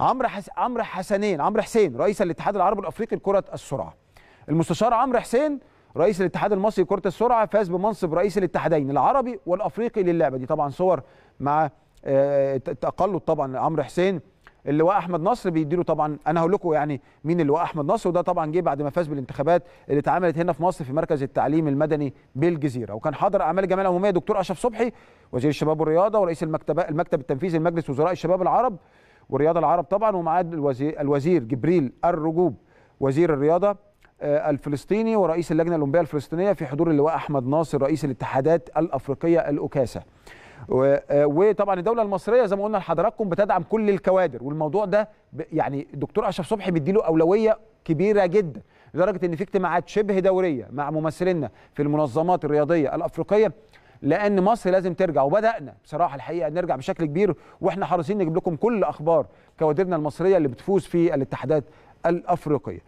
عمرو حس... عمرو حسنين عمرو حسين رئيس الاتحاد العربي الافريقي لكره السرعه المستشار عمرو حسين رئيس الاتحاد المصري لكره السرعه فاز بمنصب رئيس الاتحادين العربي والافريقي للعبه دي طبعا صور مع آه، تقلد طبعا عمرو حسين اللواء احمد نصر بيديله طبعا انا هقول لكم يعني مين اللواء احمد نصر وده طبعا جه بعد ما فاز بالانتخابات اللي اتعملت هنا في مصر في مركز التعليم المدني بالجزيره وكان حاضر اعمال الجمعيه العموميه دكتور اشرف صبحي وزير الشباب والرياضه ورئيس المكتب المكتب التنفيذي لمجلس وزراء الشباب العرب والرياضه العرب طبعا ومعاه الوزير, الوزير جبريل الرجوب وزير الرياضه آه، الفلسطيني ورئيس اللجنه الاولمبيه الفلسطينيه في حضور اللواء احمد ناصر رئيس الاتحادات الافريقيه الاوكاسا آه، وطبعا الدوله المصريه زي ما قلنا لحضراتكم بتدعم كل الكوادر والموضوع ده يعني الدكتور اشرف صبحي له اولويه كبيره جدا لدرجه ان في اجتماعات شبه دوريه مع ممثلينا في المنظمات الرياضيه الافريقيه لان مصر لازم ترجع وبدانا بصراحه الحقيقه نرجع بشكل كبير واحنا حريصين نجيب لكم كل اخبار كوادرنا المصريه اللي بتفوز في الاتحادات الافريقيه